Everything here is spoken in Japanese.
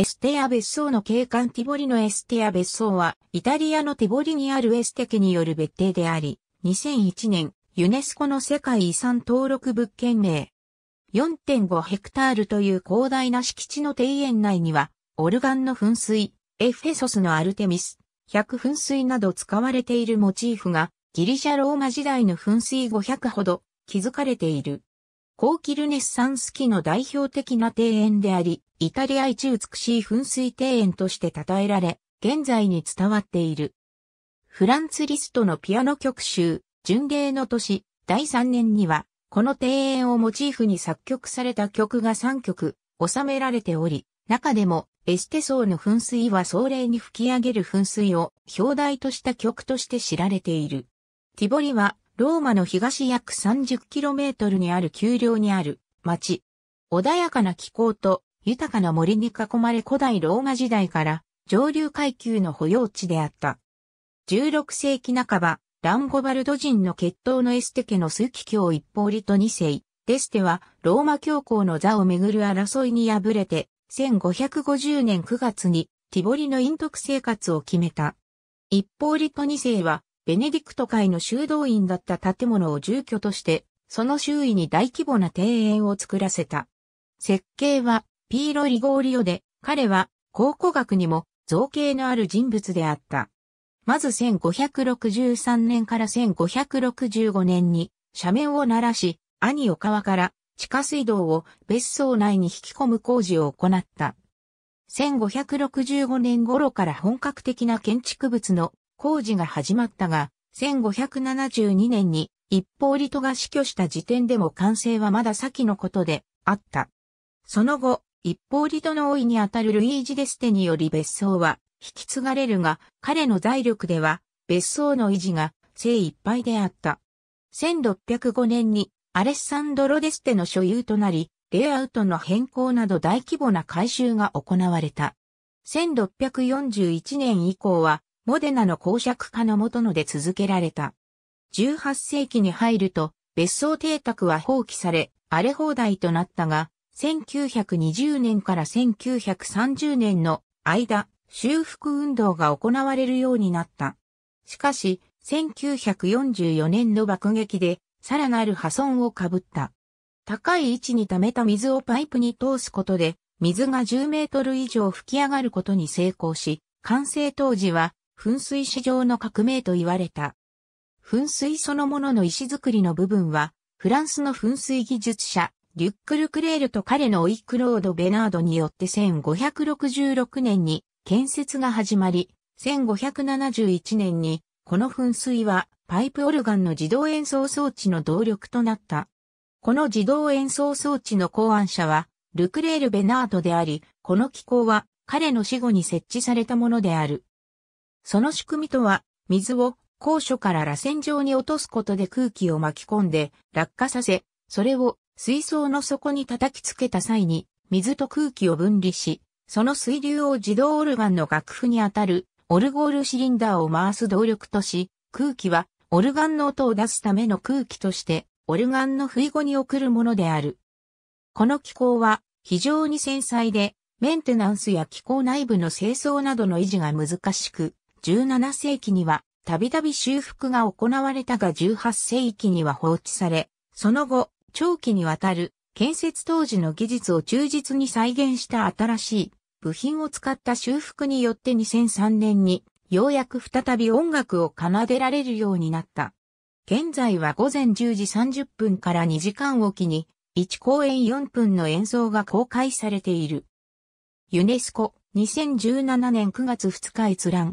エステア別荘の景観ティボリのエステア別荘は、イタリアのティボリにあるエステ家による別邸であり、2001年、ユネスコの世界遺産登録物件名。4.5ヘクタールという広大な敷地の庭園内には、オルガンの噴水、エフェソスのアルテミス、100噴水など使われているモチーフが、ギリシャローマ時代の噴水500ほど、築かれている。ーキルネッサンス期の代表的な庭園であり、イタリア一美しい噴水庭園として称えられ、現在に伝わっている。フランツ・リストのピアノ曲集、巡礼の年、第3年には、この庭園をモチーフに作曲された曲が3曲、収められており、中でも、エステ層の噴水は壮麗に吹き上げる噴水を表題とした曲として知られている。ティボリはローマの東約 30km にある丘陵にある町。穏やかな気候と豊かな森に囲まれ古代ローマ時代から上流階級の保養地であった。16世紀半ば、ランゴバルド人の血統のエステ家の数奇教一方リト二世、デステはローマ教皇の座をめぐる争いに敗れて、1550年9月にティボリの隠匿生活を決めた。一方リト二世はベネディクト会の修道院だった建物を住居として、その周囲に大規模な庭園を作らせた。設計はピーロ・リゴーリオで、彼は考古学にも造形のある人物であった。まず1563年から1565年に斜面を鳴らし、兄岡川から地下水道を別荘内に引き込む工事を行った。1565年頃から本格的な建築物の工事が始まったが、1572年に一方リトが死去した時点でも完成はまだ先のことであった。その後、一方リトの老いにあたるルイージ・デステにより別荘は引き継がれるが、彼の財力では別荘の維持が精一杯であった。1605年にアレッサンドロ・デステの所有となり、レイアウトの変更など大規模な改修が行われた。1641年以降はモデナの公爵家の元ので続けられた。18世紀に入ると、別荘邸宅は放棄され、荒れ放題となったが、1920年から1930年の間、修復運動が行われるようになった。しかし、1944年の爆撃で、さらなる破損をかぶった。高い位置に溜めた水をパイプに通すことで、水が10メートル以上吹き上がることに成功し、完成当時は噴水史上の革命と言われた。噴水そのものの石造りの部分は、フランスの噴水技術者、リュック・ルクレールと彼のオイクロード・ベナードによって1566年に建設が始まり、1571年にこの噴水はパイプオルガンの自動演奏装置の動力となった。この自動演奏装置の考案者はルクレール・ベナードであり、この機構は彼の死後に設置されたものである。その仕組みとは、水を高所から螺旋状に落とすことで空気を巻き込んで落下させ、それを水槽の底に叩きつけた際に、水と空気を分離し、その水流を自動オルガンの楽譜にあたるオルゴールシリンダーを回す動力とし、空気はオルガンの音を出すための空気として、オルガンの不意後に送るものである。この機構は非常に繊細で、メンテナンスや機構内部の清掃などの維持が難しく、17世紀にはたびたび修復が行われたが18世紀には放置され、その後、長期にわたる建設当時の技術を忠実に再現した新しい部品を使った修復によって2003年にようやく再び音楽を奏でられるようになった。現在は午前10時30分から2時間おきに1公演4分の演奏が公開されている。ユネスコ2017年9月2日閲覧。